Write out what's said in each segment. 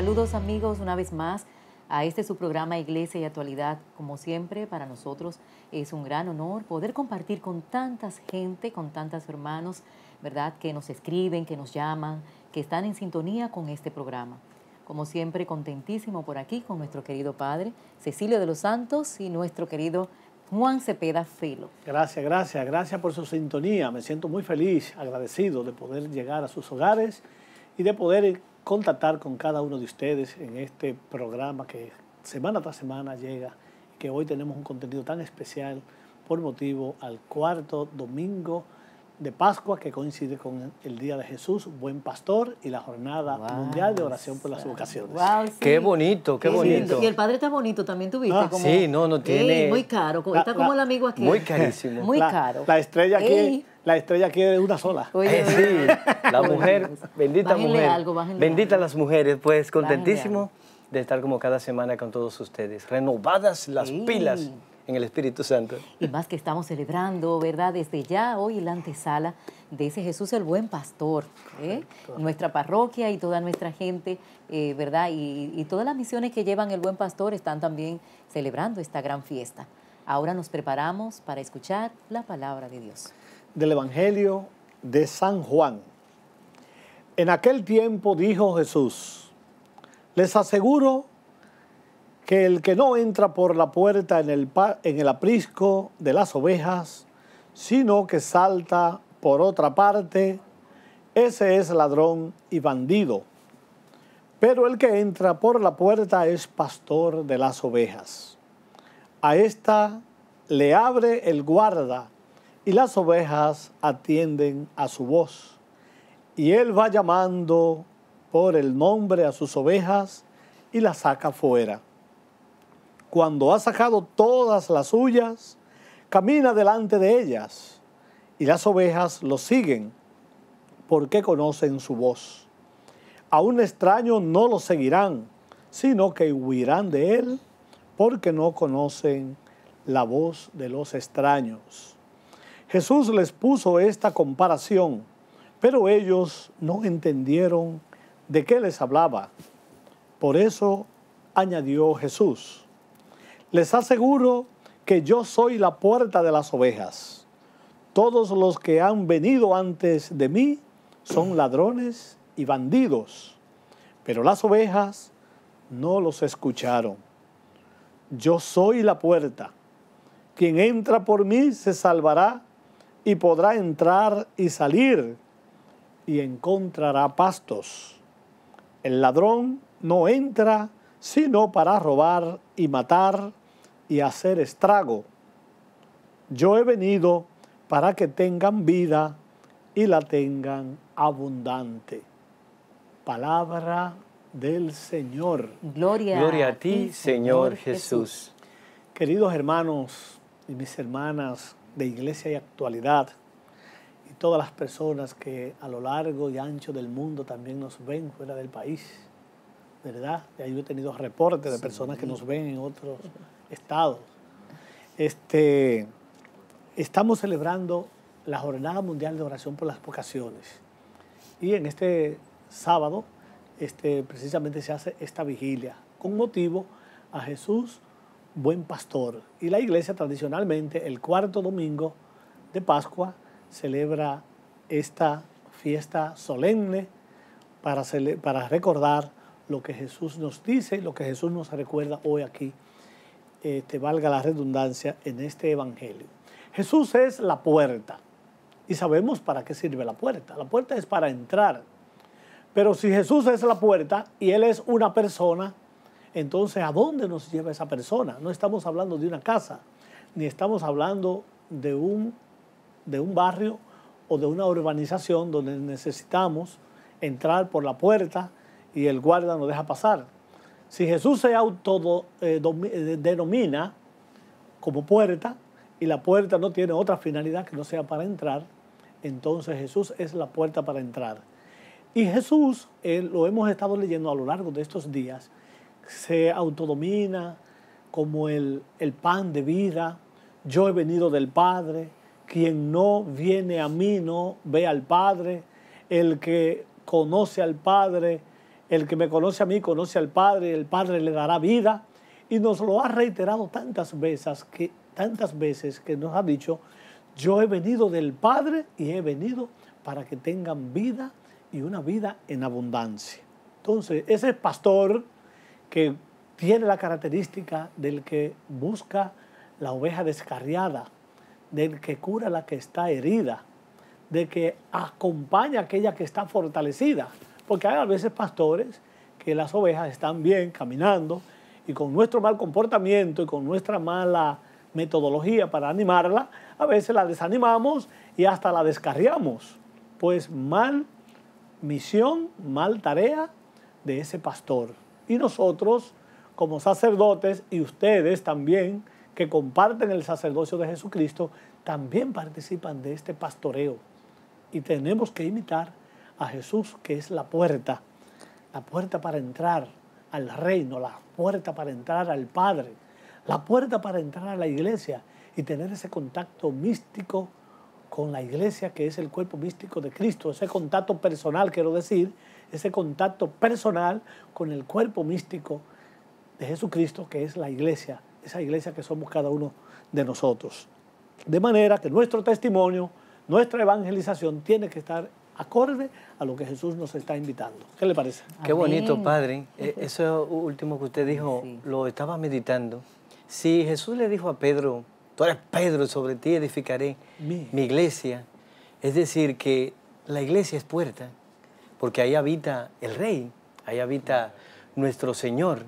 Saludos amigos una vez más a este su programa Iglesia y Actualidad. Como siempre, para nosotros es un gran honor poder compartir con tantas gente, con tantos hermanos, ¿verdad? Que nos escriben, que nos llaman, que están en sintonía con este programa. Como siempre, contentísimo por aquí con nuestro querido padre Cecilio de los Santos y nuestro querido Juan Cepeda Filo. Gracias, gracias, gracias por su sintonía. Me siento muy feliz, agradecido de poder llegar a sus hogares y de poder contactar con cada uno de ustedes en este programa que semana tras semana llega, que hoy tenemos un contenido tan especial por motivo al cuarto domingo de Pascua que coincide con el Día de Jesús, Buen Pastor y la Jornada Mundial de Oración por las Vocaciones. Qué bonito, qué bonito. Y el padre está bonito también, ¿tuviste? Ah, sí, no, no tiene... muy caro, está como el amigo aquí. Muy carísimo. Muy la, caro. La estrella aquí la estrella quiere una sola. Eh, sí, la mujer, bendita mujer. bendita las mujeres, pues contentísimo de estar como cada semana con todos ustedes, renovadas las pilas en el Espíritu Santo. Y más que estamos celebrando, ¿verdad? Desde ya hoy la antesala de ese Jesús el buen pastor, ¿eh? nuestra parroquia y toda nuestra gente, eh, ¿verdad? Y, y todas las misiones que llevan el buen pastor están también celebrando esta gran fiesta. Ahora nos preparamos para escuchar la palabra de Dios del Evangelio de San Juan. En aquel tiempo dijo Jesús, les aseguro que el que no entra por la puerta en el, aprisco de las ovejas, sino que salta por otra parte, ese es ladrón y bandido. Pero el que entra por la puerta es pastor de las ovejas. A esta le abre el guarda y las ovejas atienden a su voz. Y él va llamando por el nombre a sus ovejas y las saca fuera. Cuando ha sacado todas las suyas, camina delante de ellas y las ovejas lo siguen porque conocen su voz. A un extraño no lo seguirán, sino que huirán de él porque no conocen la voz de los extraños Jesús les puso esta comparación, pero ellos no entendieron de qué les hablaba. Por eso añadió Jesús, les aseguro que yo soy la puerta de las ovejas. Todos los que han venido antes de mí son ladrones y bandidos, pero las ovejas no los escucharon. Yo soy la puerta. Quien entra por mí se salvará y podrá entrar y salir y encontrará pastos. El ladrón no entra sino para robar y matar y hacer estrago. Yo he venido para que tengan vida y la tengan abundante. Palabra del Señor. Gloria, a ti, Señor, Jesús. Queridos hermanos y mis hermanas, de Iglesia y Actualidad y todas las personas que a lo largo y ancho del mundo también nos ven fuera del país, ¿verdad? Y yo he tenido reportes de personas que nos ven en otros estados. Este, estamos celebrando la Jornada Mundial de Oración por las Vocaciones y en este sábado este, precisamente se hace esta vigilia con motivo a Jesús buen pastor. Y la iglesia tradicionalmente el cuarto domingo de Pascua celebra esta fiesta solemne para, para recordar lo que Jesús nos dice lo que Jesús nos recuerda hoy aquí, te este, valga la redundancia, en este Evangelio. Jesús es la puerta y sabemos para qué sirve la puerta. La puerta es para entrar. Pero si Jesús es la puerta y Él es una persona, entonces, ¿a dónde nos lleva esa persona? No estamos hablando de una casa, ni estamos hablando de un, de un barrio o de una urbanización donde necesitamos entrar por la puerta y el guarda nos deja pasar. Si Jesús se autodenomina eh, eh, como puerta y la puerta no tiene otra finalidad que no sea para entrar, entonces Jesús es la puerta para entrar. Y Jesús, eh, lo hemos estado leyendo a lo largo de estos días, se autodomina como el, pan de vida. Yo he venido del Padre, quien no viene a mí no ve al Padre, el que conoce al Padre, el que me conoce a mí conoce al Padre, el Padre le dará vida. Y nos lo ha reiterado tantas veces que, tantas veces que nos ha dicho, yo he venido del Padre y he venido para que tengan vida y una vida en abundancia. Entonces, ese pastor que tiene la característica del que busca la oveja descarriada, del que cura la que está herida, de que acompaña a aquella que está fortalecida. Porque hay a veces pastores que las ovejas están bien caminando y con nuestro mal comportamiento y con nuestra mala metodología para animarla, a veces la desanimamos y hasta la descarriamos. Pues mal misión, mal tarea de ese pastor. Y nosotros, como sacerdotes, y ustedes también, que comparten el sacerdocio de Jesucristo, también participan de este pastoreo. Y tenemos que imitar a Jesús, que es la puerta, la puerta para entrar al reino, la puerta para entrar al Padre, la puerta para entrar a la iglesia y tener ese contacto místico con la iglesia, que es el cuerpo místico de Cristo, ese contacto personal, quiero decir, ese contacto personal con el cuerpo místico de Jesucristo, que es la iglesia, esa iglesia que somos cada uno de nosotros. De manera que nuestro testimonio, nuestra evangelización tiene que estar acorde a lo que Jesús nos está invitando. ¿Qué le parece? Qué bonito, Padre. E, eso último que usted dijo, lo estaba meditando. Si Jesús le dijo a Pedro, tú eres Pedro, sobre ti edificaré mi iglesia, es decir, que la iglesia es puerta porque ahí habita el Rey, ahí habita nuestro Señor.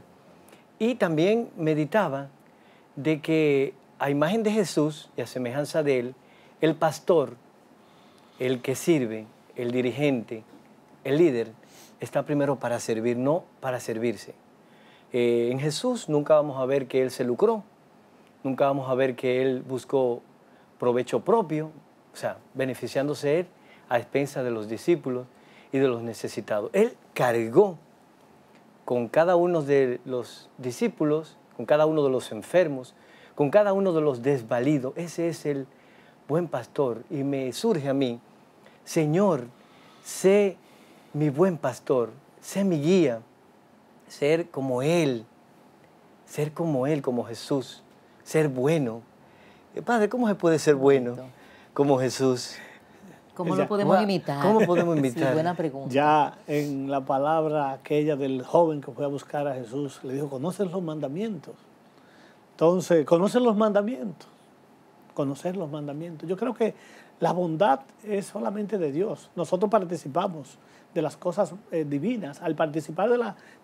Y también meditaba de que a imagen de Jesús y a semejanza de Él, el pastor, el que sirve, el dirigente, el líder, está primero para servir, no para servirse. Eh, en Jesús nunca vamos a ver que Él se lucró, nunca vamos a ver que Él buscó provecho propio, o sea, beneficiándose Él a expensas de los discípulos, y de los necesitados. Él cargó con cada uno de los discípulos, con cada uno de los enfermos, con cada uno de los desvalidos. Ese es el buen pastor. Y me surge a mí, Señor, sé mi buen pastor, sé mi guía, ser como Él, ser como Él, como Jesús, ser bueno. Eh, padre, ¿cómo se puede ser bueno como Jesús? ¿Cómo lo podemos imitar? ¿Cómo podemos imitar? buena pregunta. Ya en la palabra aquella del joven que fue a buscar a Jesús, le dijo, conoces los mandamientos. Entonces, conoces los mandamientos. Conocer los mandamientos. Yo creo que la bondad es solamente de Dios. Nosotros participamos de las cosas eh, divinas. Al participar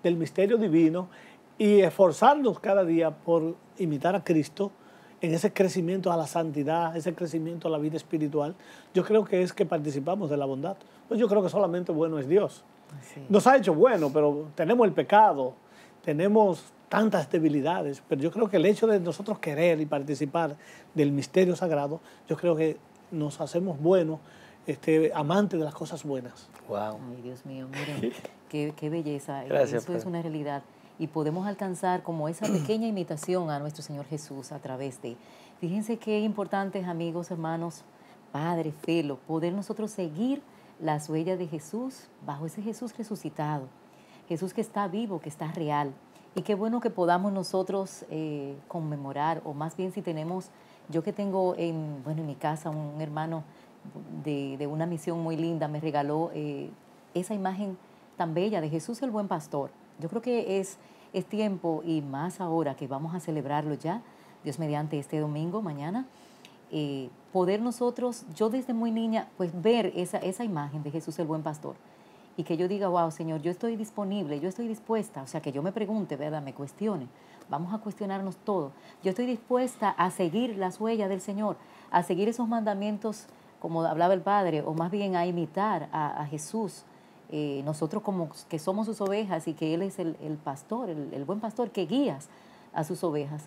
del misterio divino y esforzarnos cada día por imitar a Cristo, en ese crecimiento a la santidad, ese crecimiento a la vida espiritual, yo creo que es que participamos de la bondad. Pues yo creo que solamente bueno es Dios. Nos ha hecho bueno, pero tenemos el pecado, tenemos tantas debilidades, pero yo creo que el hecho de nosotros querer y participar del misterio sagrado, yo creo que nos hacemos buenos, este, amantes de las cosas buenas. Wow. Ay, Dios mío, miren, qué, belleza. Eso es una realidad y podemos alcanzar como esa pequeña imitación a nuestro Señor Jesús a través de. Fíjense qué importantes amigos, hermanos, Padre, Felo, poder nosotros seguir las huellas de Jesús bajo ese Jesús resucitado, Jesús que está vivo, que está real. Y qué bueno que podamos nosotros eh, conmemorar, o más bien si tenemos, yo que tengo en, bueno, en mi casa un hermano de, una misión muy linda, me regaló eh, esa imagen tan bella de Jesús el buen pastor yo creo que es, es tiempo y más ahora que vamos a celebrarlo ya, Dios mediante este domingo, mañana, eh, poder nosotros, yo desde muy niña, pues ver esa, esa imagen de Jesús el buen pastor y que yo diga, wow, Señor, yo estoy disponible, yo estoy dispuesta, o sea, que yo me pregunte, ¿verdad? Me cuestione, vamos a cuestionarnos todo. Yo estoy dispuesta a seguir las huellas del Señor, a seguir esos mandamientos, como hablaba el Padre, o más bien a imitar a Jesús eh, nosotros como que somos sus ovejas y que Él es el, pastor, el, buen pastor que guías a sus ovejas.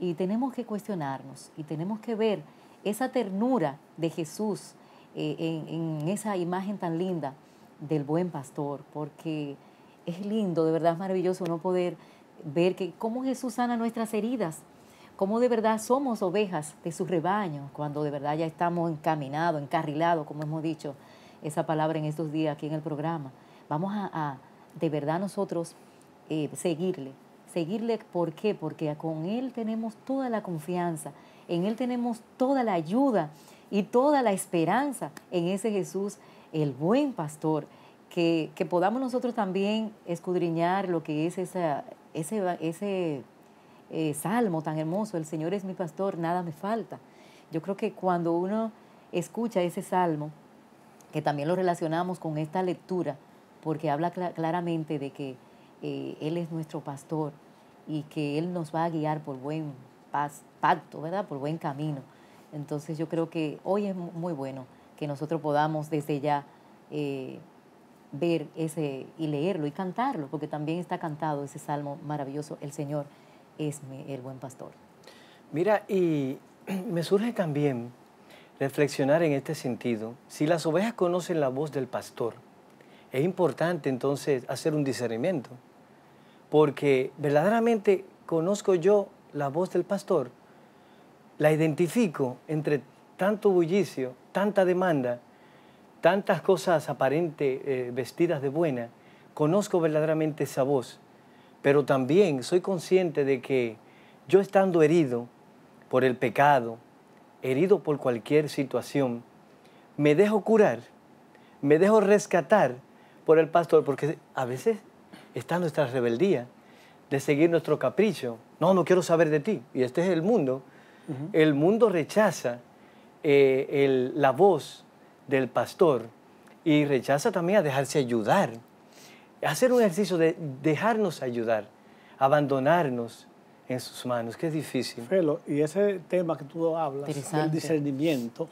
Y tenemos que cuestionarnos y tenemos que ver esa ternura de Jesús eh, en, esa imagen tan linda del buen pastor, porque es lindo, de verdad es maravilloso no poder ver que cómo Jesús sana nuestras heridas, cómo de verdad somos ovejas de su rebaño, cuando de verdad ya estamos encaminados, encarrilados, como hemos dicho, esa palabra en estos días aquí en el programa. Vamos a, de verdad nosotros eh, seguirle, seguirle, ¿por qué? Porque con Él tenemos toda la confianza, en Él tenemos toda la ayuda y toda la esperanza en ese Jesús, el buen pastor, que, que podamos nosotros también escudriñar lo que es ese, ese eh, salmo tan hermoso, el Señor es mi pastor, nada me falta. Yo creo que cuando uno escucha ese salmo, que también lo relacionamos con esta lectura, porque habla claramente de que eh, Él es nuestro pastor y que Él nos va a guiar por buen pacto, ¿verdad? Por buen camino. Entonces yo creo que hoy es muy bueno que nosotros podamos desde ya eh, ver ese y leerlo y cantarlo, porque también está cantado ese salmo maravilloso, el Señor es el buen pastor. Mira, y me surge también reflexionar en este sentido. Si las ovejas conocen la voz del pastor, es importante entonces hacer un discernimiento, porque verdaderamente conozco yo la voz del pastor, la identifico entre tanto bullicio, tanta demanda, tantas cosas aparentes eh, vestidas de buena, conozco verdaderamente esa voz, pero también soy consciente de que yo estando herido por el pecado, herido por cualquier situación, me dejo curar, me dejo rescatar por el pastor, porque a veces está nuestra rebeldía de seguir nuestro capricho. No, no quiero saber de ti. Y este es el mundo. El mundo rechaza eh, la voz del pastor y rechaza también a dejarse ayudar. Hacer un ejercicio de dejarnos ayudar, abandonarnos, en sus manos, que es difícil. y ese tema que tú hablas, el discernimiento,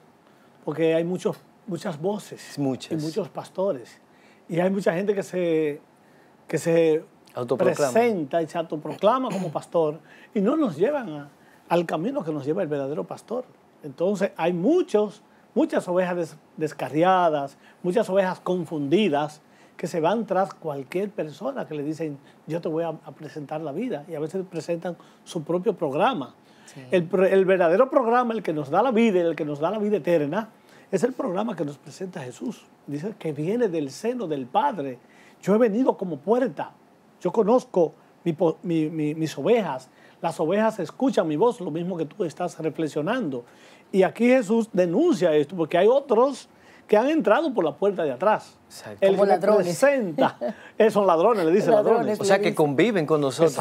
porque hay muchos, muchas voces muchas. muchos pastores, y hay mucha gente que se, que se presenta y se autoproclama como pastor, y no nos llevan al camino que nos lleva el verdadero pastor. Entonces hay muchos, muchas ovejas descarriadas, muchas ovejas confundidas, que se van tras cualquier persona que le dicen, yo te voy a, presentar la vida. Y a veces presentan su propio programa. El, verdadero programa, el que nos da la vida, el que nos da la vida eterna, es el programa que nos presenta Jesús. Dice que viene del seno del Padre. Yo he venido como puerta. Yo conozco mis ovejas. Las ovejas escuchan mi voz, lo mismo que tú estás reflexionando. Y aquí Jesús denuncia esto, porque hay otros que han entrado por la puerta de atrás. Exacto. El Como que presenta, son ladrones, le dice ladrones. O sea, que conviven con nosotros.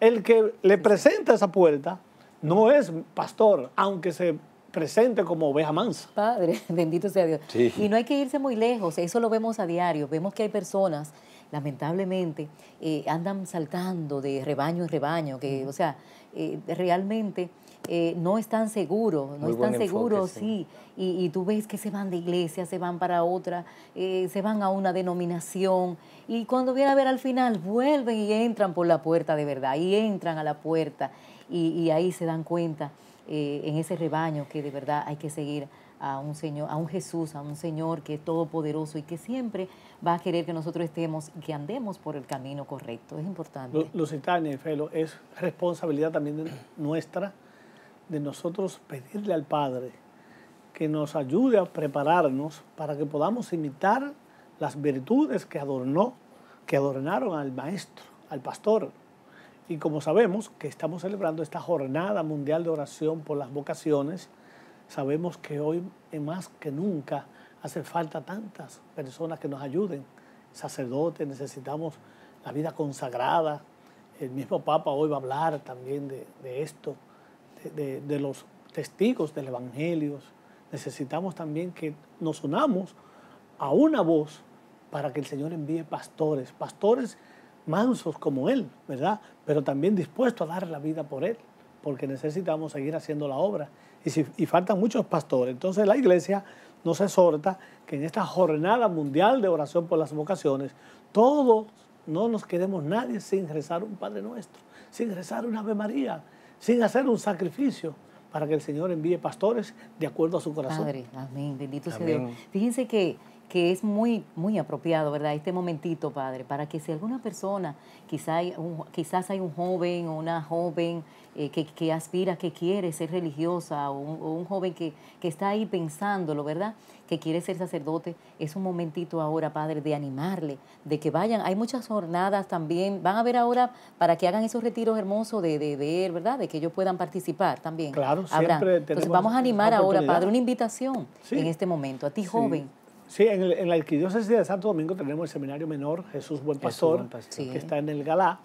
El que le presenta esa puerta no es pastor, aunque se presente como oveja mansa. Padre, bendito sea Dios. Y no hay que irse muy lejos, eso lo vemos a diario, vemos que hay personas, lamentablemente, eh, andan saltando de rebaño en rebaño, que, o sea, eh, realmente eh, no están seguros, no están seguros, sí. Y, tú ves que se van de iglesia, se van para otra, eh, se van a una denominación. Y cuando vienen a ver al final, vuelven y entran por la puerta de verdad, y entran a la puerta. Y, ahí se dan cuenta eh, en ese rebaño que de verdad hay que seguir a un Señor, a un Jesús, a un Señor que es todopoderoso y que siempre va a querer que nosotros estemos, que andemos por el camino correcto. Es importante. y Felo, es responsabilidad también nuestra de nosotros pedirle al Padre que nos ayude a prepararnos para que podamos imitar las virtudes que adornó, que adornaron al maestro, al pastor. Y como sabemos que estamos celebrando esta jornada mundial de oración por las vocaciones, sabemos que hoy más que nunca hace falta tantas personas que nos ayuden. Sacerdotes, necesitamos la vida consagrada. El mismo Papa hoy va a hablar también de, de esto de, los testigos del Evangelio. Necesitamos también que nos unamos a una voz para que el Señor envíe pastores, pastores mansos como Él, ¿verdad? Pero también dispuestos a dar la vida por Él, porque necesitamos seguir haciendo la obra. Y, si, y faltan muchos pastores. Entonces la iglesia nos exhorta que en esta jornada mundial de oración por las vocaciones, todos no nos queremos nadie sin rezar un Padre Nuestro, sin rezar un Ave María, sin hacer un sacrificio para que el Señor envíe pastores de acuerdo a su corazón. amén, bendito sea Fíjense que que es muy, muy apropiado, ¿verdad? Este momentito, Padre, para que si alguna persona, quizá un, quizás hay un joven o una joven eh, que, que, aspira, que quiere ser religiosa, o un, joven que, que, está ahí pensándolo, ¿verdad? Que quiere ser sacerdote, es un momentito ahora, Padre, de animarle, de que vayan. Hay muchas jornadas también, van a ver ahora para que hagan esos retiros hermosos de, de ver, ¿verdad? De que ellos puedan participar también. Claro, siempre Entonces vamos a animar ahora, Padre, una invitación en este momento, a ti joven. Sí, en, la Arquidiócesis de Santo Domingo tenemos el Seminario Menor Jesús Buen Pastor, que está en el Galá.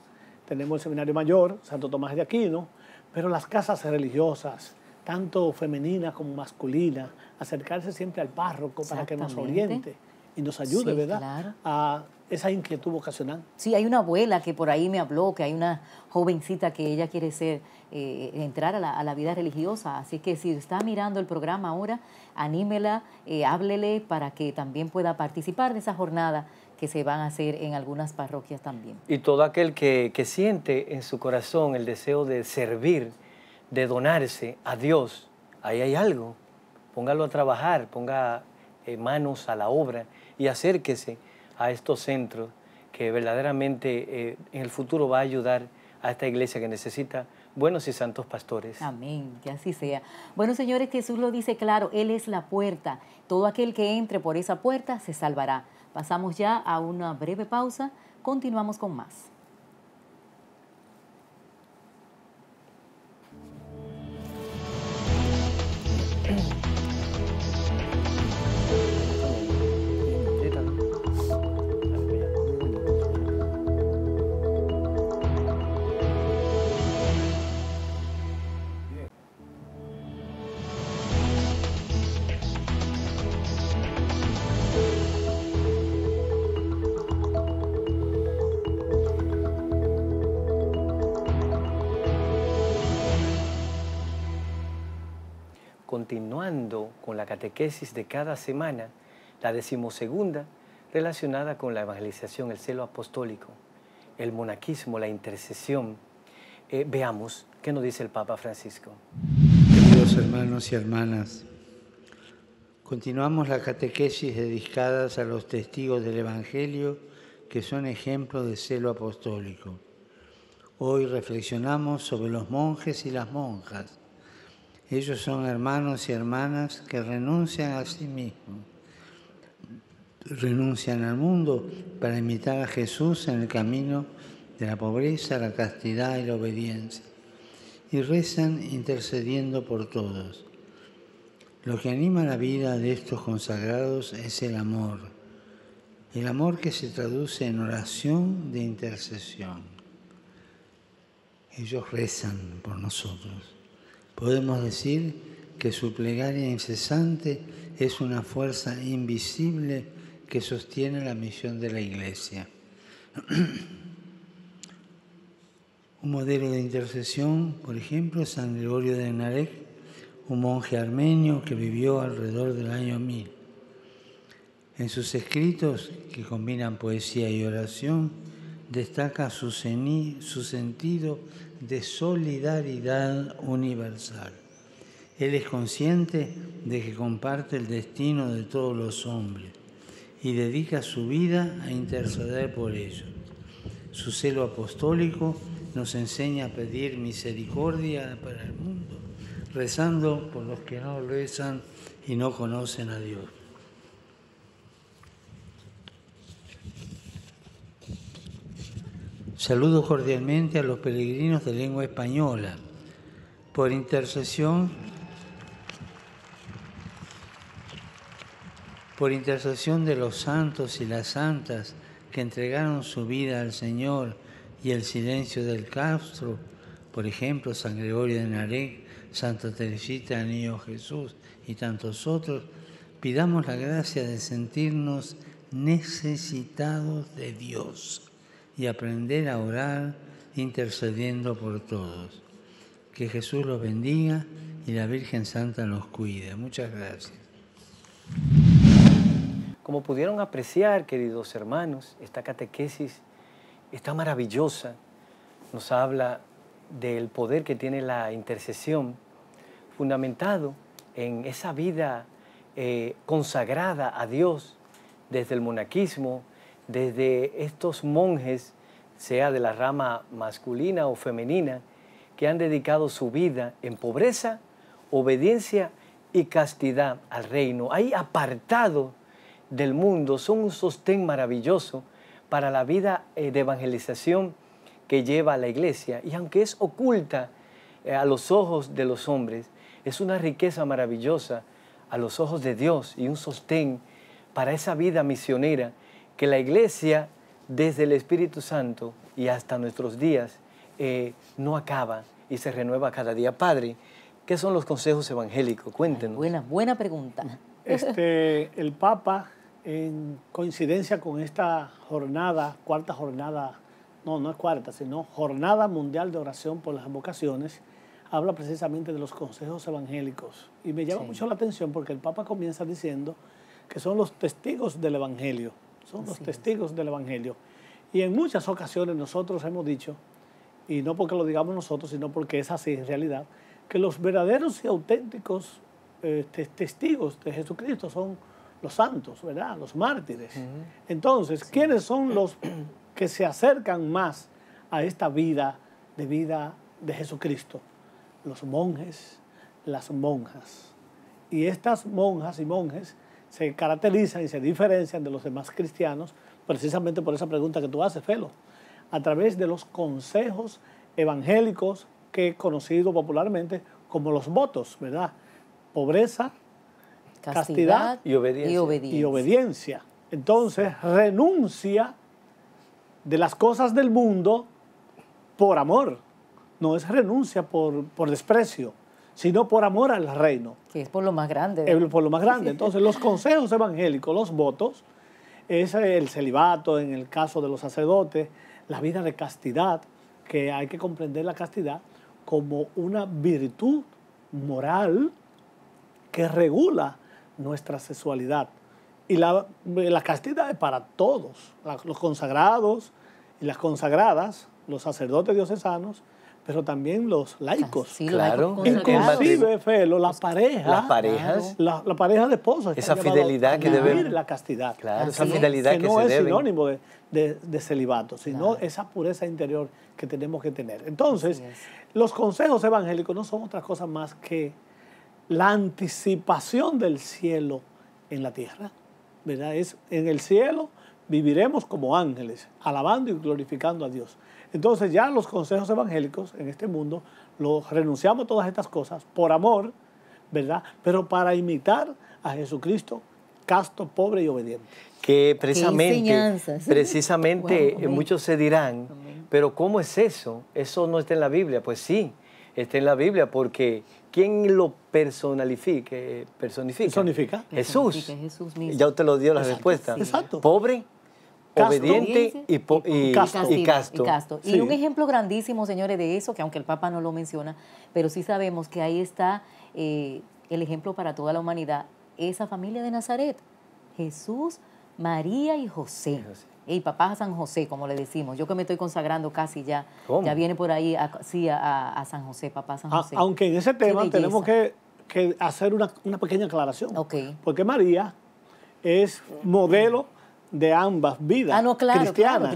Tenemos el Seminario Mayor Santo Tomás de Aquino, pero las casas religiosas, tanto femeninas como masculinas, acercarse siempre al párroco para que nos oriente y nos ayude, ¿verdad? A esa inquietud vocacional. Sí, hay una abuela que por ahí me habló, que hay una jovencita que ella quiere ser eh, entrar a la, vida religiosa. Así que si está mirando el programa ahora, anímela, eh, háblele para que también pueda participar de esa jornada que se van a hacer en algunas parroquias también. Y todo aquel que, siente en su corazón el deseo de servir, de donarse a Dios, ahí hay algo. Póngalo a trabajar, ponga eh, manos a la obra y acérquese a estos centros que verdaderamente en el futuro va a ayudar a esta iglesia que necesita buenos y santos pastores. Amén, que así sea. Bueno, señores, Jesús lo dice claro, Él es la puerta. Todo aquel que entre por esa puerta se salvará. Pasamos ya a una breve pausa, continuamos con más. continuando con la catequesis de cada semana, la decimosegunda, relacionada con la evangelización, el celo apostólico, el monaquismo, la intercesión, eh, veamos qué nos dice el Papa Francisco. Queridos hermanos y hermanas, continuamos la catequesis dedicadas a los testigos del Evangelio que son ejemplo de celo apostólico. Hoy reflexionamos sobre los monjes y las monjas ellos son hermanos y hermanas que renuncian a sí mismos, renuncian al mundo para imitar a Jesús en el camino de la pobreza, la castidad y la obediencia, y rezan intercediendo por todos. Lo que anima la vida de estos consagrados es el amor, el amor que se traduce en oración de intercesión. Ellos rezan por nosotros. Podemos decir que su plegaria incesante es una fuerza invisible que sostiene la misión de la Iglesia. un modelo de intercesión, por ejemplo, es San Gregorio de Narek, un monje armenio que vivió alrededor del año 1000. En sus escritos, que combinan poesía y oración, destaca su, cení, su sentido de solidaridad universal. Él es consciente de que comparte el destino de todos los hombres y dedica su vida a interceder por ellos. Su celo apostólico nos enseña a pedir misericordia para el mundo, rezando por los que no rezan y no conocen a Dios. Saludo cordialmente a los peregrinos de lengua española. Por intercesión, por intercesión de los santos y las santas que entregaron su vida al Señor y el silencio del Castro, por ejemplo, San Gregorio de Narek, Santa Teresita, Niño Jesús y tantos otros, pidamos la gracia de sentirnos necesitados de Dios y aprender a orar intercediendo por todos. Que Jesús los bendiga y la Virgen Santa los cuide. Muchas gracias. Como pudieron apreciar, queridos hermanos, esta catequesis está maravillosa. Nos habla del poder que tiene la intercesión, fundamentado en esa vida eh, consagrada a Dios desde el monaquismo, desde estos monjes, sea de la rama masculina o femenina, que han dedicado su vida en pobreza, obediencia y castidad al reino. Ahí apartado del mundo son un sostén maravilloso para la vida eh, de evangelización que lleva la iglesia. Y aunque es oculta eh, a los ojos de los hombres, es una riqueza maravillosa a los ojos de Dios y un sostén para esa vida misionera que la iglesia, desde el Espíritu Santo y hasta nuestros días, eh, no acaba y se renueva cada día. Padre, ¿qué son los consejos evangélicos? Cuéntenos. buena, pregunta. Este, el Papa, en coincidencia con esta jornada, cuarta jornada, no, no es cuarta, sino Jornada Mundial de Oración por las Vocaciones, habla precisamente de los consejos evangélicos. Y me llama mucho la atención porque el Papa comienza diciendo que son los testigos del Evangelio son los testigos del Evangelio. Y en muchas ocasiones nosotros hemos dicho, y no porque lo digamos nosotros, sino porque es así en realidad, que los verdaderos y auténticos este, testigos de Jesucristo son los santos, ¿verdad? Los mártires. Entonces, ¿quiénes son los que se acercan más a esta vida de vida de Jesucristo? Los monjes, las monjas. Y estas monjas y monjes se caracterizan y se diferencian de los demás cristianos precisamente por esa pregunta que tú haces, Felo, a través de los consejos evangélicos que he conocido popularmente como los votos, ¿verdad? Pobreza, castidad, y, obediencia. y, obediencia. Entonces, renuncia de las cosas del mundo por amor, no es renuncia por desprecio sino por amor al reino. Que es por lo más grande. Es por lo más grande. Entonces, los consejos evangélicos, los votos, es el celibato en el caso de los sacerdotes, la vida de castidad, que hay que comprender la castidad como una virtud moral que regula nuestra sexualidad. Y la, la castidad es para todos, los consagrados y las consagradas, los sacerdotes diocesanos, pero también los laicos. claro. Inclusive, Felo, las parejas. Las parejas. La, pareja de esposos. Esa fidelidad que debe... la castidad. esa fidelidad que, debe. no es sinónimo de, celibato, sino esa pureza interior que tenemos que tener. Entonces, los consejos evangélicos no son otra cosa más que la anticipación del cielo en la tierra. ¿Verdad? Es en el cielo viviremos como ángeles, alabando y glorificando a Dios. Entonces ya los consejos evangélicos en este mundo, los renunciamos a todas estas cosas por amor, ¿verdad? Pero para imitar a Jesucristo, casto, pobre y obediente. Que precisamente, precisamente muchos se dirán, pero ¿cómo es eso? Eso no está en la Biblia. Pues sí, está en la Biblia porque ¿quién lo personifica? personifica? Personifica. Jesús. Ya usted lo dio la respuesta. Exacto. Pobre Obediente y, y, casto. y, un ejemplo grandísimo, señores, de eso, que aunque el Papa no lo menciona, pero sí sabemos que ahí está eh, el ejemplo para toda la humanidad, esa familia de Nazaret, Jesús, María y José. El Y papá San José, como le decimos. Yo que me estoy consagrando casi ya. Ya viene por ahí, a, a, San José, papá San ah, José. aunque en ese tema tenemos que, hacer una, pequeña aclaración. Porque María es modelo de ambas vidas. Ah, cristiana,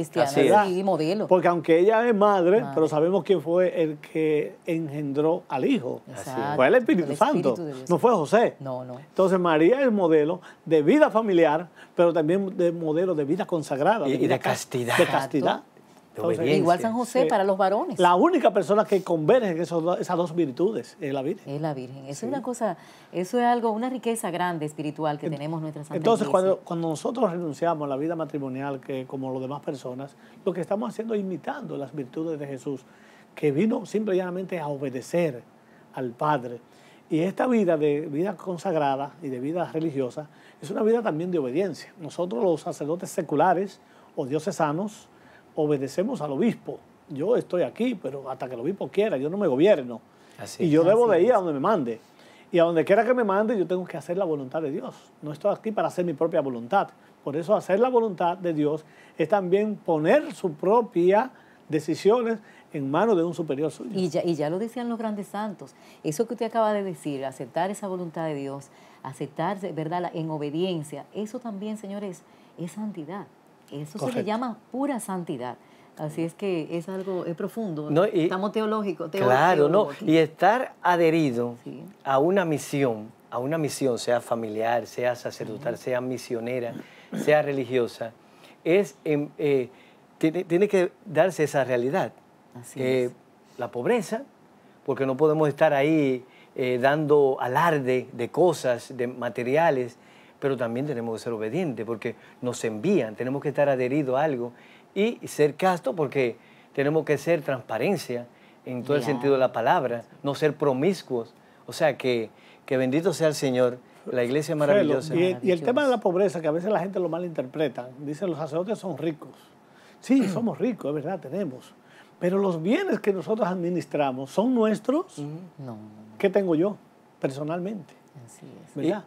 modelo. Porque aunque ella es madre, pero sabemos quién fue el que engendró al hijo. fue el Espíritu, Santo, no fue José. No, no. Entonces María es modelo de vida familiar, pero también de modelo de vida consagrada. Y y de castidad. De castidad. Igual San José para los varones. La única persona que conviene esas dos virtudes es la Virgen. Es la Virgen. Eso Es una cosa, eso es algo, una riqueza grande espiritual que tenemos nuestra Santa Entonces, cuando, cuando, nosotros renunciamos a la vida matrimonial, que como las demás personas, lo que estamos haciendo es imitando las virtudes de Jesús, que vino simple y a obedecer al Padre. Y esta vida de vida consagrada y de vida religiosa es una vida también de obediencia. Nosotros los sacerdotes seculares o diocesanos, obedecemos al obispo. Yo estoy aquí, pero hasta que el obispo quiera, yo no me gobierno. y yo debo de ir a donde me mande. Y a donde quiera que me mande, yo tengo que hacer la voluntad de Dios. No estoy aquí para hacer mi propia voluntad. Por eso hacer la voluntad de Dios es también poner sus propias decisiones en manos de un superior suyo. Y ya, y ya lo decían los grandes santos. Eso que usted acaba de decir, aceptar esa voluntad de Dios, aceptarse ¿verdad?, en obediencia, eso también, señores, es santidad. Eso se le llama pura santidad. Así es que es algo es profundo. Estamos teológicos. claro, no. Y estar adherido a una misión, a una misión, sea familiar, sea sacerdotal, sea misionera, sea religiosa, es em, eh, tiene, que darse esa realidad. Eh, la pobreza, porque no podemos estar ahí eh, dando alarde de cosas, de materiales, pero también tenemos que ser obedientes porque nos envían, tenemos que estar adheridos a algo y ser casto porque tenemos que ser transparencia en todo el sentido de la palabra, no ser promiscuos. O sea, que, bendito sea el Señor. La iglesia maravillosa. Y, el tema de la pobreza, que a veces la gente lo malinterpreta, dicen los sacerdotes son ricos. Sí, somos ricos, es verdad, tenemos. Pero los bienes que nosotros administramos son nuestros. Mm, no. ¿Qué tengo yo personalmente? Así es. ¿Verdad?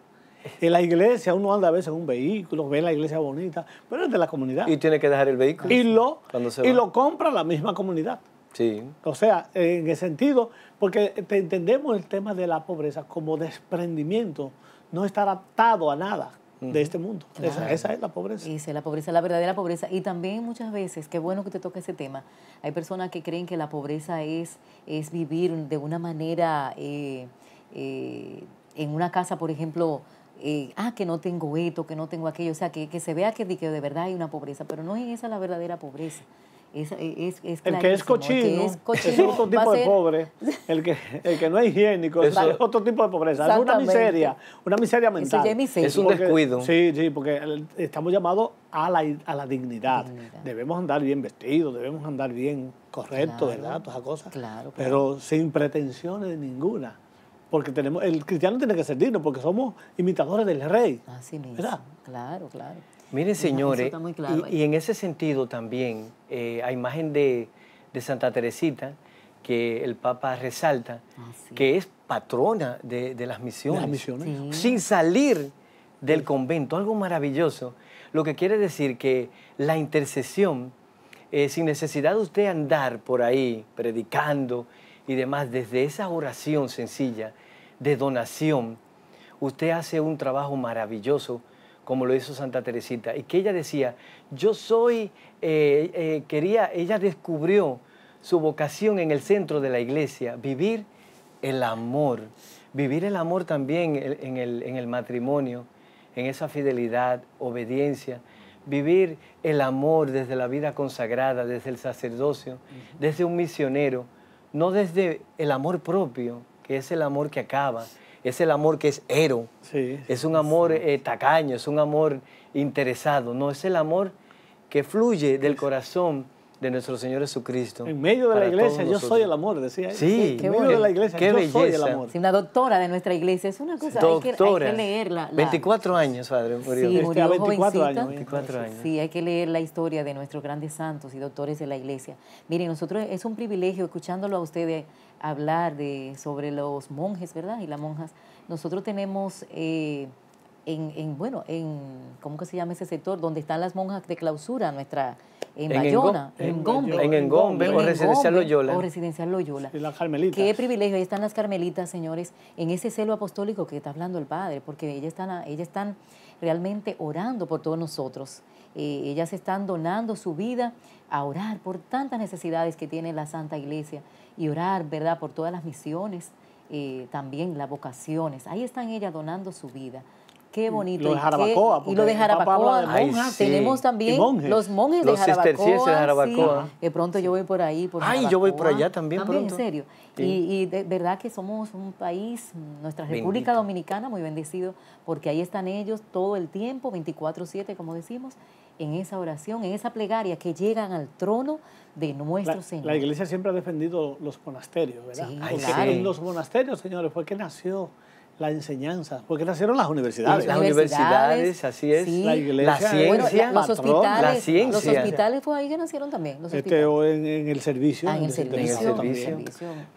En la iglesia uno anda a veces en un vehículo, ve la iglesia bonita, pero es de la comunidad. Y tiene que dejar el vehículo. Y lo, y lo compra la misma comunidad. Sí. O sea, en ese sentido, porque entendemos el tema de la pobreza como desprendimiento, no está adaptado a nada de este mundo. Esa, es la pobreza. Esa es la pobreza, la verdadera pobreza. Y también muchas veces, qué bueno que te toque ese tema, hay personas que creen que la pobreza es, es vivir de una manera, eh, eh, en una casa, por ejemplo, ah, que no tengo esto, que no tengo aquello, o sea, que, se vea que, de verdad hay una pobreza, pero no es esa la verdadera pobreza. el que es cochino, es, otro tipo de pobre, el que, el que no es higiénico es otro tipo de pobreza, es una miseria, una miseria mental. es, un descuido. Sí, sí, porque estamos llamados a la, a la dignidad. Debemos andar bien vestidos, debemos andar bien correctos, ¿verdad? Todas cosas. Pero sin pretensiones ninguna porque tenemos, el cristiano tiene que ser digno, porque somos imitadores del rey. Así mismo. ¿verdad? Claro, claro. Mire, señores, y, en ese sentido también, eh, a imagen de, Santa Teresita, que el Papa resalta, ah, que es patrona de, las misiones. Sin salir del convento, algo maravilloso. Lo que quiere decir que la intercesión, eh, sin necesidad de usted andar por ahí predicando, y demás, desde esa oración sencilla de donación, usted hace un trabajo maravilloso como lo hizo Santa Teresita, y que ella decía, yo soy, eh, eh, quería, ella descubrió su vocación en el centro de la iglesia, vivir el amor, vivir el amor también en el matrimonio, en esa fidelidad, obediencia, vivir el amor desde la vida consagrada, desde el sacerdocio, desde un misionero, no desde el amor propio, que es el amor que acaba, es el amor que es ero, es un amor eh, tacaño, es un amor interesado, no, es el amor que fluye del corazón de nuestro Señor Jesucristo. En medio de la iglesia, yo soy el amor, decía Sí, en medio de la iglesia, yo soy el amor. Sí, una doctora de nuestra iglesia, es una cosa, hay que, leerla. 24 años, padre, murió. Sí, este, 24 años, Sí, hay que leer la historia de nuestros grandes santos y doctores de la iglesia. Miren, nosotros es un privilegio escuchándolo a ustedes eh, hablar de, sobre los monjes, ¿verdad? Y las monjas. Nosotros tenemos... Eh, en, bueno, en, ¿cómo que se llama ese sector? Donde están las monjas de clausura, nuestra, en, Bayona, en Gombe. En Engombe, o Residencial Loyola. O Residencial Loyola. carmelitas. Qué privilegio, ahí están las carmelitas, señores, en ese celo apostólico que está hablando el Padre, porque ellas están, ellas están realmente orando por todos nosotros. Eh, ellas están donando su vida a orar por tantas necesidades que tiene la Santa Iglesia y orar, ¿verdad?, por todas las misiones, eh, también las vocaciones. Ahí están ellas donando su vida. Qué bonito. Lo de Jarabacoa. Y, lo de Jarabacoa. Tenemos también los monjes de Jarabacoa. Los de Jarabacoa. De pronto yo voy por ahí. Por Ay, yo voy por allá también. en serio. Y, de verdad que somos un país, nuestra República Dominicana, muy bendecido, porque ahí están ellos todo el tiempo, 24-7, como decimos en esa oración, en esa plegaria que llegan al trono de nuestro Señor. La iglesia siempre ha defendido los monasterios, ¿verdad? en los monasterios, señores, fue que nació la enseñanza, porque nacieron las universidades. Las universidades, así es. La iglesia, ciencia, los hospitales, Los hospitales fue ahí que nacieron también. este, o en, el servicio. Ah, en el servicio.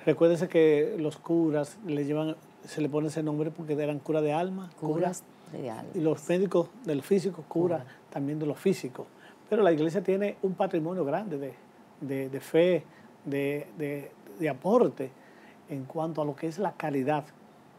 Recuérdense que los curas le llevan, se le pone ese nombre porque eran cura de alma. Curas de alma. Y los médicos del físico, cura, también de los físicos. Pero la iglesia tiene un patrimonio grande de, fe, de, aporte en cuanto a lo que es la calidad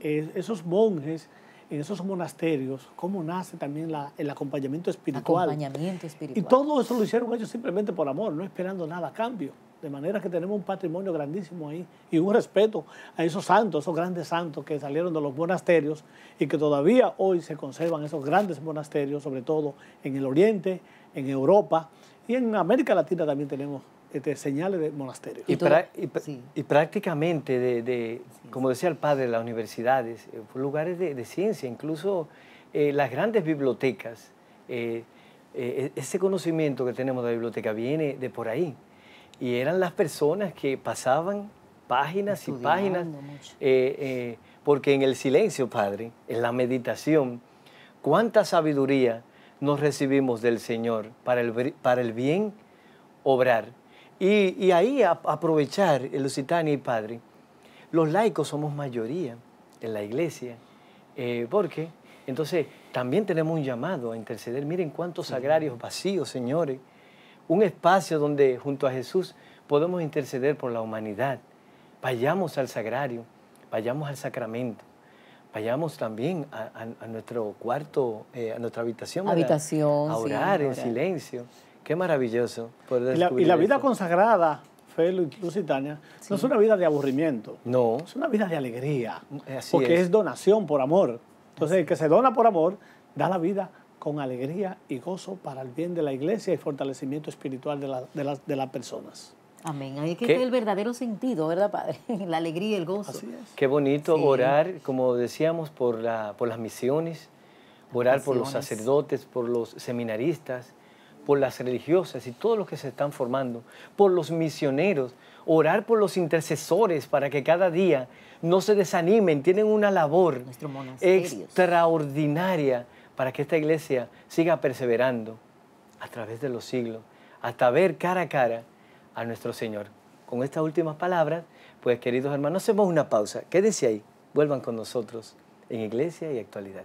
esos monjes, en esos monasterios, cómo nace también el acompañamiento espiritual. Acompañamiento espiritual. Y todo eso lo hicieron ellos simplemente por amor, no esperando nada a cambio. De manera que tenemos un patrimonio grandísimo ahí y un respeto a esos santos, esos grandes santos que salieron de los monasterios y que todavía hoy se conservan esos grandes monasterios, sobre todo en el Oriente, en Europa y en América Latina también tenemos eh, de señales de monasterio. Y, prácticamente, de, como decía el padre, las universidades, eh, lugares de, ciencia, incluso eh, las grandes bibliotecas, e-, ese conocimiento que tenemos de la biblioteca viene de por ahí. Y eran las personas que pasaban páginas y páginas, porque en el silencio, Padre, en la meditación, cuánta sabiduría nos recibimos del Señor para el, para el bien obrar y, ahí aprovechar, Lusitania y Padre, los laicos somos mayoría en la iglesia, eh, porque entonces también tenemos un llamado a interceder. Miren cuántos sagrarios vacíos, señores. Un espacio donde junto a Jesús podemos interceder por la humanidad. Vayamos al sagrario, vayamos al sacramento, vayamos también a, nuestro cuarto, eh, a nuestra habitación. a orar en silencio Qué maravilloso. y, la, vida consagrada, Felo y Lusitania, no es una vida de aburrimiento. No. Es una vida de alegría. Eh, así porque es. donación por amor. Entonces, el que se dona por amor da la vida con alegría y gozo para el bien de la iglesia y fortalecimiento espiritual de, de, las, personas. Amén. Ahí es que es el verdadero sentido, ¿verdad, Padre? La alegría, y el gozo. Así es. Qué bonito orar, como decíamos, por, la, por las misiones, orar por los sacerdotes, por los seminaristas, por las religiosas y todos los que se están formando, por los misioneros, orar por los intercesores para que cada día no se desanimen, tienen una labor extraordinaria para que esta iglesia siga perseverando a través de los siglos, hasta ver cara a cara a nuestro Señor. Con estas últimas palabras, pues queridos hermanos, hacemos una pausa. Quédense ahí, vuelvan con nosotros en Iglesia y Actualidad.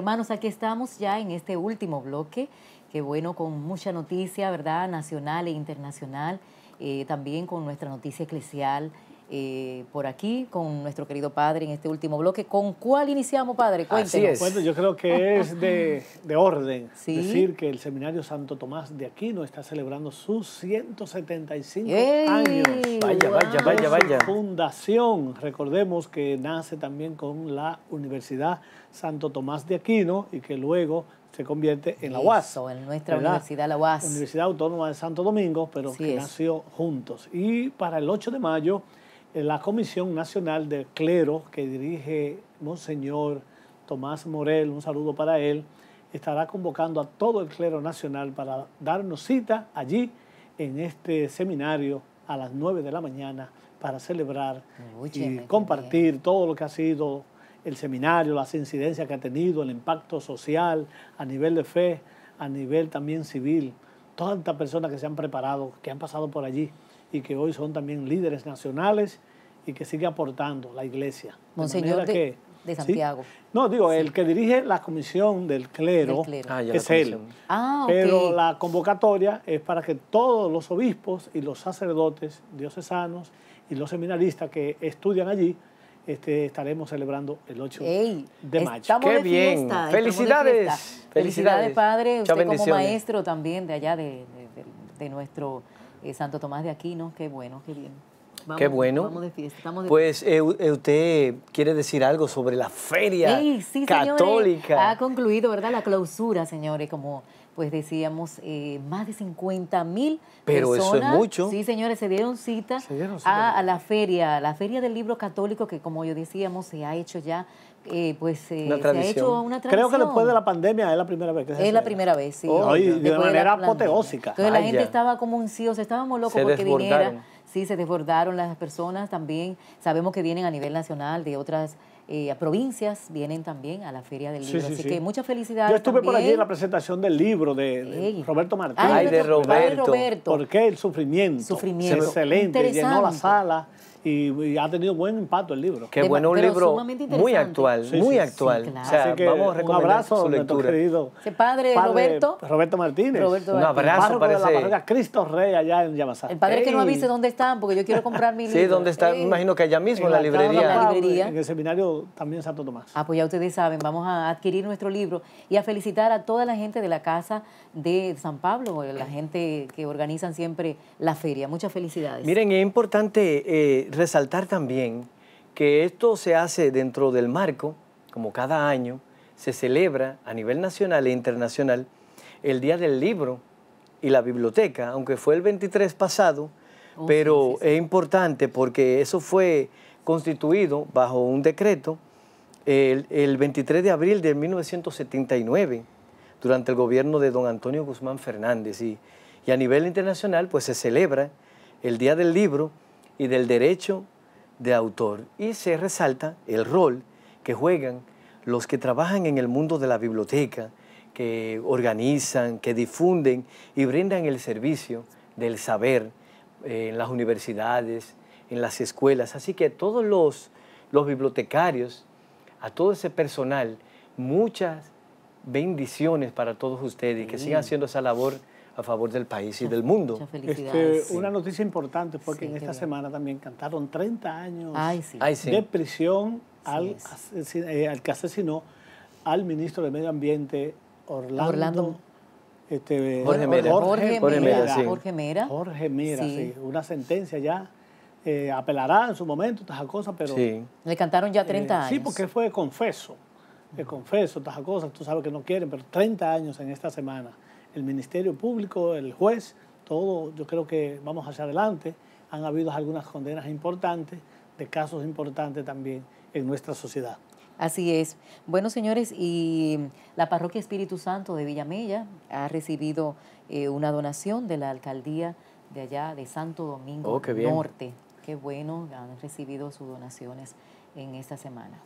hermanos, aquí estamos ya en este último bloque, que bueno, con mucha noticia, ¿verdad? Nacional e internacional, eh, también con nuestra noticia eclesial. Eh, por aquí con nuestro querido padre en este último bloque. ¿Con cuál iniciamos, padre? Cuéntenos. yo creo que es de, orden decir que el Seminario Santo Tomás de Aquino está celebrando sus 175 años. Vaya, vaya, vaya, vaya. fundación, recordemos que nace también con la Universidad Santo Tomás de Aquino y que luego se convierte en la UAS. en nuestra universidad, la UAS. Universidad Autónoma de Santo Domingo, pero nació juntos. Y para el 8 de mayo la Comisión Nacional del Clero que dirige Monseñor Tomás Morel, un saludo para él, estará convocando a todo el clero nacional para darnos cita allí en este seminario a las 9 de la mañana para celebrar y compartir todo lo que ha sido el seminario, las incidencias que ha tenido, el impacto social a nivel de fe, a nivel también civil, todas estas personas que se han preparado, que han pasado por allí y que hoy son también líderes nacionales y que sigue aportando la iglesia. Monseñor de, Santiago. No, digo, el que dirige la comisión del clero, ah, es él. Ah, Pero la convocatoria es para que todos los obispos y los sacerdotes diocesanos y los seminaristas que estudian allí, este, estaremos celebrando el 8 de mayo. ¡Qué bien! ¡Felicidades! Felicidades. padre. Usted como maestro también de allá de, de nuestro eh, Santo Tomás de Aquino, qué bueno, qué bien. Qué bueno. Vamos de fiesta, pues eh, usted quiere decir algo sobre la feria católica. ha concluido, ¿verdad? La clausura, señores, como pues decíamos, eh, más de 50 mil Pero eso es mucho. Sí, señores, se dieron cita a, la feria, la feria del libro católico que, como yo decíamos, se ha hecho ya, eh, pues eh, se ha hecho una tradición. Creo que después de la pandemia es la primera vez que se Es la primera vez, sí. de manera apoteósica. Entonces la gente estaba como ansiosa, estábamos locos porque viniera. Sí, se desbordaron las personas también. Sabemos que vienen a nivel nacional de otras eh, a provincias vienen también a la Feria del Libro. Así que muchas felicidades. Yo estuve por allí en la presentación del libro de, Roberto Martínez. Ay, de Roberto. Roberto. ¿Por qué el sufrimiento? Sufrimiento. Excelente. Llenó la sala y, ha tenido buen impacto el libro. Qué bueno, un libro muy actual, muy actual. claro. o sea, vamos a recomendar un abrazo su lectura. Querido padre, Roberto. Roberto Martínez. un abrazo, para la Cristo Rey allá en Yamasá. El padre que no avise dónde están, porque yo quiero comprar mi libro. Sí, dónde están, me imagino que allá mismo, en la librería. la librería. En el seminario también Santo Tomás. Ah, pues ya ustedes saben, vamos a adquirir nuestro libro y a felicitar a toda la gente de la casa de San Pablo, la gente que organizan siempre la feria. Muchas felicidades. Miren, es importante eh, resaltar también que esto se hace dentro del marco, como cada año, se celebra a nivel nacional e internacional el Día del Libro y la Biblioteca, aunque fue el 23 pasado, oh, pero es importante porque eso fue constituido bajo un decreto el, el 23 de abril de 1979 durante el gobierno de don Antonio Guzmán Fernández. Y, a nivel internacional, pues se celebra el Día del Libro y del Derecho de Autor. Y se resalta el rol que juegan los que trabajan en el mundo de la biblioteca, que organizan, que difunden y brindan el servicio del saber eh, en las universidades, en las escuelas. Así que todos los, los bibliotecarios, a todo ese personal, muchas bendiciones para todos ustedes y que sigan haciendo esa labor a favor del país y del mundo. Este, una noticia importante porque en esta semana también cantaron 30 años de prisión eh, al, que asesinó al ministro de Medio Ambiente, Orlando. Jorge, Mera. Jorge, Mera. Una sentencia ya. Eh, apelará en su momento estas cosas, pero... Le cantaron ya 30 eh, años. Sí, porque fue confeso. Te confeso estas cosas, tú sabes que no quieren, pero 30 años en esta semana. El Ministerio Público, el juez, todo, yo creo que vamos hacia adelante. Han habido algunas condenas importantes, de casos importantes también en nuestra sociedad. Así es. Bueno, señores, y la Parroquia Espíritu Santo de Villamella ha recibido eh, una donación de la alcaldía de allá, de Santo Domingo oh, qué Norte. Qué bueno, han recibido sus donaciones en esta semana.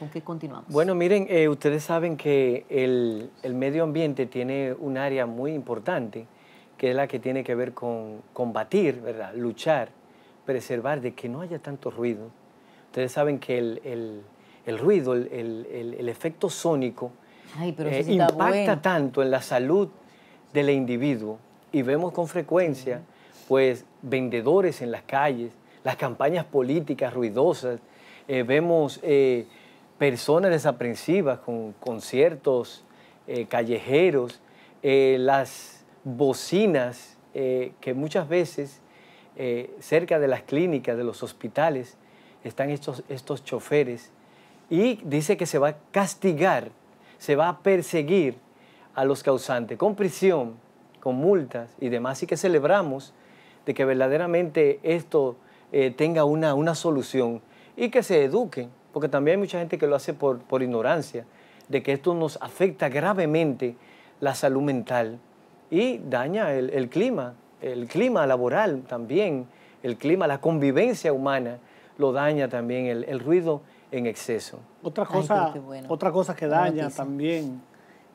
¿Con qué continuamos? Bueno, miren, eh, ustedes saben que el, medio ambiente tiene un área muy importante, que es la que tiene que ver con combatir, ¿verdad? Luchar, preservar, de que no haya tanto ruido. Ustedes saben que el, ruido, el, efecto sónico, eh, impacta tanto en la salud del individuo y vemos con frecuencia, pues, vendedores en las calles, las campañas políticas ruidosas, eh, vemos personas desaprensivas con conciertos eh, callejeros, eh, las bocinas eh, que muchas veces cerca de las clínicas, de los hospitales, están estos, estos choferes. Y dice que se va a castigar, se va a perseguir a los causantes con prisión, con multas y demás. Y que celebramos de que verdaderamente esto tenga una solución y que se eduquen porque también hay mucha gente que lo hace por, ignorancia, de que esto nos afecta gravemente la salud mental y daña el, clima, el clima laboral también, el clima, la convivencia humana lo daña también el, ruido en exceso. Otra cosa, que daña también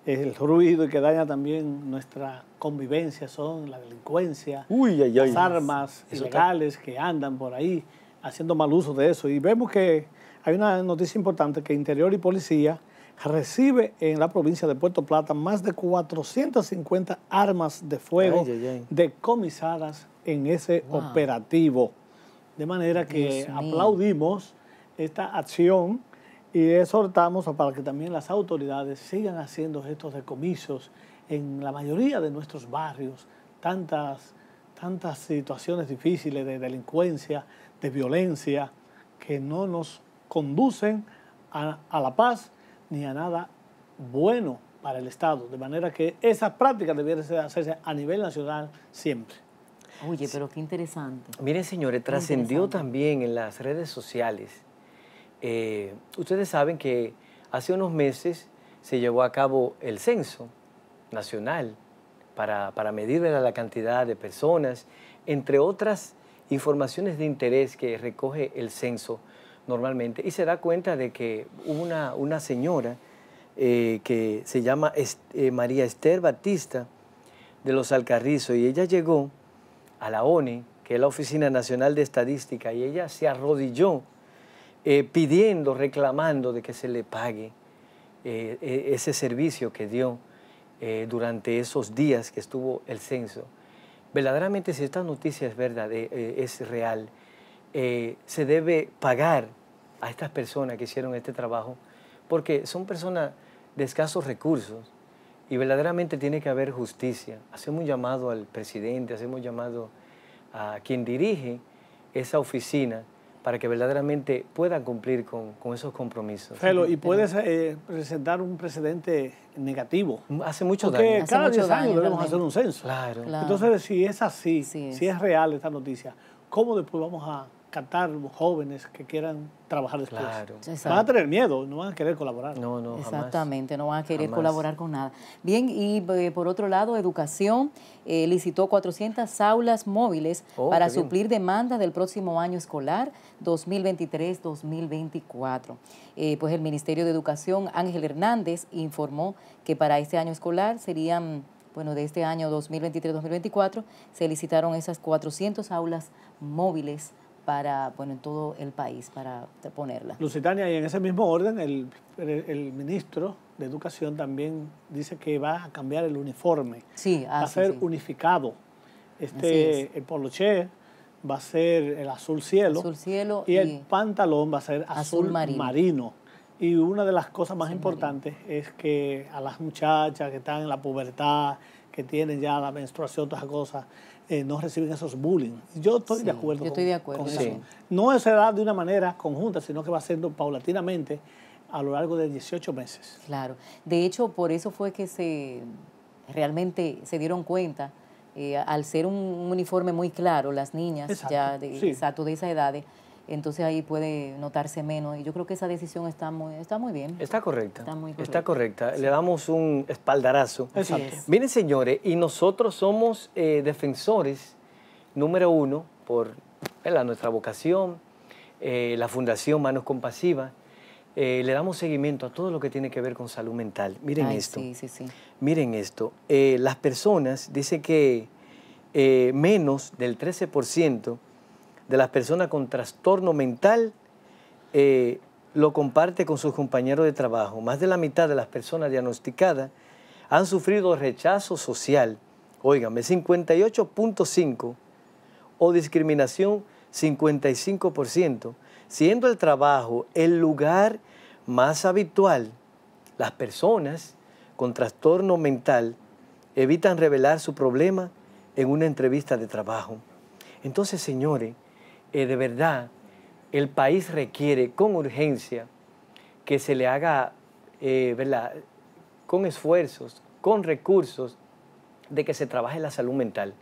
el ruido y que daña también nuestra convivencia son la delincuencia, las armas ilegales que andan por ahí haciendo mal uso de eso. Y vemos que hay una noticia importante que Interior y Policía recibe en la provincia de Puerto Plata más de 450 armas de fuego decomisadas en ese operativo. De manera que aplaudimos esta acción y exhortamos para que también las autoridades sigan haciendo estos decomisos en la mayoría de nuestros barrios, tantas, tantas situaciones difíciles de delincuencia, de violencia, que no nos conducen a, la paz ni a nada bueno para el Estado. De manera que esa práctica debiera hacerse a nivel nacional siempre. Oye, pero qué interesante. Miren, señores, trascendió también en las redes sociales. Eh, ustedes saben que hace unos meses se llevó a cabo el censo nacional para, para medir la cantidad de personas, entre otras informaciones de interés que recoge el censo normalmente y se da cuenta de que una, una señora eh, que se llama eh, María Esther Batista de los Alcarrizos y ella llegó a la ONE, que es la Oficina Nacional de Estadística, y ella se arrodilló eh, pidiendo, reclamando de que se le pague e, ese servicio que dio durante esos días que estuvo el censo. Verdaderamente si esta noticia es verdad, es real, eh, se debe pagar a estas personas que hicieron este trabajo, porque son personas de escasos recursos y verdaderamente tiene que haber justicia. Hacemos un llamado al presidente, hacemos un llamado a quien dirige esa oficina para que verdaderamente puedan cumplir con, esos compromisos. Felo, y puedes eh, presentar un precedente negativo. Hace muchos cada 10 años debemos hacer un censo. Entonces, si es así, si es real esta noticia, ¿cómo después vamos a rescatar jóvenes que quieran trabajar después. Claro. Van a tener miedo, no van a querer colaborar. No, no, Exactamente, no van a querer colaborar con nada. Bien, y eh, por otro lado, Educación eh, licitó 400 aulas móviles oh, para suplir demanda del próximo año escolar 2023-2024. Eh, pues el Ministerio de Educación, Ángel Hernández, informó que para este año escolar serían bueno, de este año 2023-2024, se licitaron esas 400 aulas móviles para, bueno, en todo el país para ponerla. Lusitania, y en ese mismo orden, el, ministro de Educación también dice que va a cambiar el uniforme. Sí, ah, va a ser unificado. Este, el poloche va a ser el azul cielo. Azul cielo y, el pantalón va a ser azul, marino. Y una de las cosas más importantes es que a las muchachas que están en la pubertad, que tienen ya la menstruación, todas esas cosas, eh, no reciben esos bullying. Yo estoy de acuerdo. Yo con, estoy de acuerdo. Con eso. No es edad de una manera conjunta, sino que va siendo paulatinamente a lo largo de 18 meses. Claro. De hecho, por eso fue que se realmente se dieron cuenta, eh, al ser un, uniforme muy claro, las niñas ya de, exacto, de esa edad entonces ahí puede notarse menos. Y yo creo que esa decisión está muy, está muy bien. Está correcta. Está, muy correcta. está correcta. Le damos un espaldarazo. Miren, señores, y nosotros somos eh, defensores, número uno, por nuestra vocación, eh, la Fundación Manos Compasivas. Eh, le damos seguimiento a todo lo que tiene que ver con salud mental. Miren esto. Sí, sí, sí. Miren esto. las personas, dice que menos del 13% de las personas con trastorno mental eh, lo comparte con sus compañeros de trabajo. Más de la mitad de las personas diagnosticadas han sufrido rechazo social, óigame, 58.5, o discriminación 55%, siendo el trabajo el lugar más habitual. Las personas con trastorno mental evitan revelar su problema en una entrevista de trabajo. Entonces, señores, eh, de verdad el país requiere con urgencia que se le haga, eh, ¿verdad? con esfuerzos, con recursos, de que se trabaje la salud mental.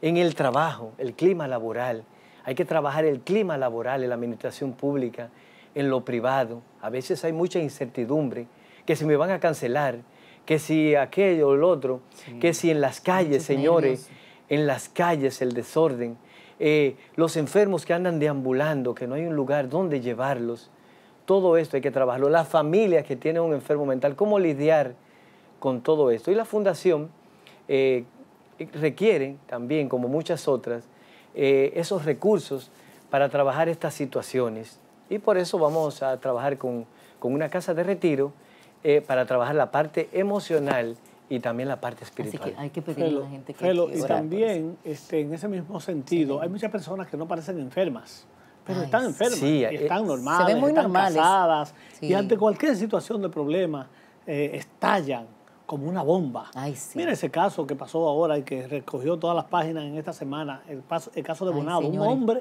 En el trabajo, el clima laboral, hay que trabajar el clima laboral en la administración pública, en lo privado. A veces hay mucha incertidumbre, que si me van a cancelar, que si aquello o el otro, que si en las calles, señores, en las calles el desorden. Eh, los enfermos que andan deambulando, que no hay un lugar donde llevarlos. Todo esto hay que trabajarlo. Las familias que tienen un enfermo mental, cómo lidiar con todo esto. Y la fundación eh, requiere también, como muchas otras, eh, esos recursos para trabajar estas situaciones. Y por eso vamos a trabajar con, con una casa de retiro para trabajar la parte emocional y también la parte espiritual. hay que pedirle a la gente que Y también, este, en ese mismo sentido, hay muchas personas que no parecen enfermas, pero están enfermas, están eh, normales, están normales. casadas, y ante cualquier situación de problema eh, estallan como una bomba. Mira ese caso que pasó ahora y que recogió todas las páginas en esta semana, el, caso de Bonado. un hombre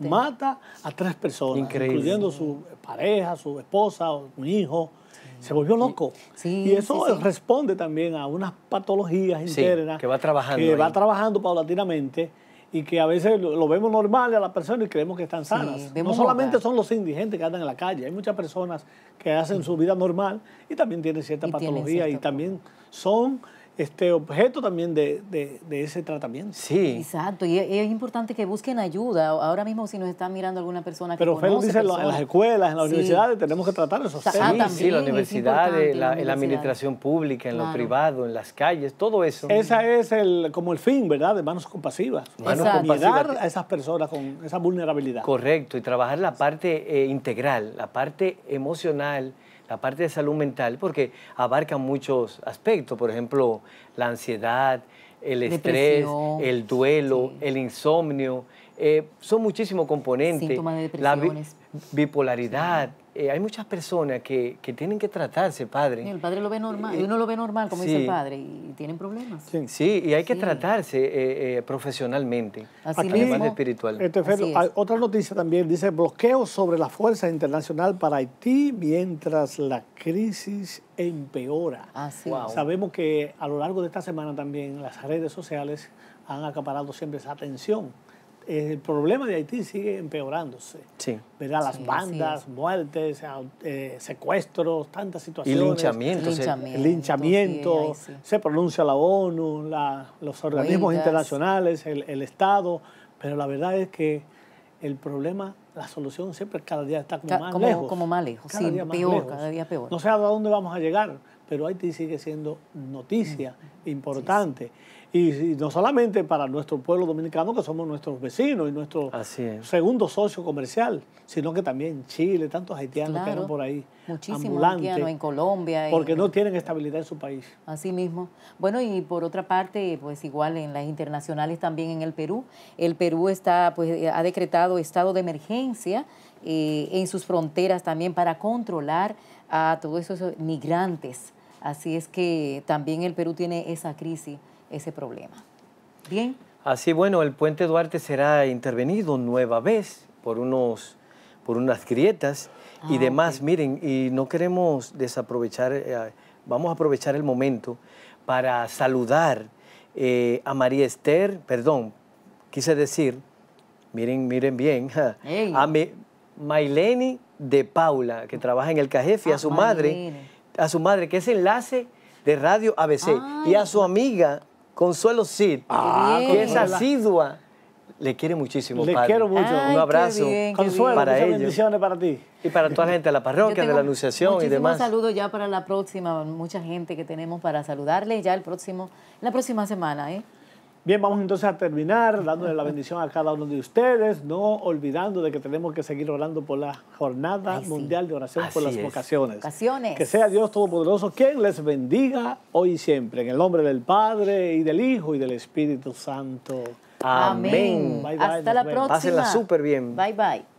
mata a tres personas, incluyendo su pareja, su esposa, un hijo se volvió loco. y eso responde también a unas patologías internas. que va trabajando. Que va trabajando paulatinamente y que a veces lo vemos normal a la persona y creemos que están sanas. no solamente son los indigentes que andan en la calle, hay muchas personas que hacen su vida normal y también tienen cierta patología y también son este objeto también de, ese tratamiento. Sí. Exacto, y es importante que busquen ayuda. Ahora mismo si nos están mirando alguna persona que Pero Félix dice, en las escuelas, en las universidades tenemos que tratar esos Sí, ah, sí, la universidad, eh, la, en la, administración pública, en lo privado, en las calles, todo eso. Esa es el, como el fin, ¿verdad?, de Manos Compasivas. Manos Compasivas. a esas personas con esa vulnerabilidad. Correcto, y trabajar la parte eh, integral, la parte emocional, la parte de salud mental, porque abarca muchos aspectos, por ejemplo, la ansiedad, el estrés, el duelo, el insomnio, eh, son muchísimos componentes, la bipolaridad. Eh, hay muchas personas que, que, tienen que tratarse, padre. el padre lo ve normal, y eh, uno lo ve normal, como dice el padre, y tienen problemas. Sí, y hay que tratarse eh, eh, profesionalmente, Así además espiritual. Este, otra noticia también dice bloqueo sobre la fuerza internacional para Haití mientras la crisis empeora. Sabemos que a lo largo de esta semana también las redes sociales han acaparado siempre esa atención el problema de Haití sigue empeorándose. Sí. Las bandas, muertes, eh, secuestros, tantas situaciones. Y eh, linchamientos. Linchamiento, se pronuncia la ONU, los organismos internacionales, el, Estado, pero la verdad es que el problema, la solución siempre cada día está como más como, lejos. Como lejos, cada día peor, cada día peor. No sé a dónde vamos a llegar, pero Haití sigue siendo noticia mm. importante y, no solamente para nuestro pueblo dominicano, que somos nuestros vecinos y nuestro segundo socio comercial, sino que también Chile, tantos haitianos que por ahí. Muchísimos en Colombia. Porque no tienen estabilidad en su país. Así mismo. Bueno, y por otra parte, pues igual en las internacionales también en el Perú. El Perú está, pues, eh, ha decretado estado de emergencia eh, en sus fronteras también para controlar a todos esos migrantes. Así es que también el Perú tiene esa crisis ese problema. Bien. Así, bueno, el puente Duarte será intervenido nueva vez por, unos, por unas grietas y ah, demás. Miren, y no queremos desaprovechar, eh, vamos a aprovechar el momento para saludar eh, a María Esther, perdón, quise decir, miren, miren bien, a Maileni de Paula, que trabaja en el Cajef, y a ah, su madre, a su madre, que es enlace de Radio ABC, y a su amiga Consuelo Cid, ah, que es asidua. Le quiere muchísimo, Le quiero mucho. un abrazo. para ellos. bendiciones para ti. Y para toda la gente de la parroquia, de la Anunciación y demás. Un saludo ya para la próxima, mucha gente que tenemos para saludarle ya el próximo, la próxima semana, ¿eh? Bien, vamos entonces a terminar dándole la bendición a cada uno de ustedes, no olvidando de que tenemos que seguir orando por la Jornada Mundial de Oración por las Vocaciones. Que sea Dios Todopoderoso quien les bendiga hoy y siempre. En el nombre del Padre y del Hijo y del Espíritu Santo. Amén. Hasta la próxima. Pásenla súper bien. Bye, bye.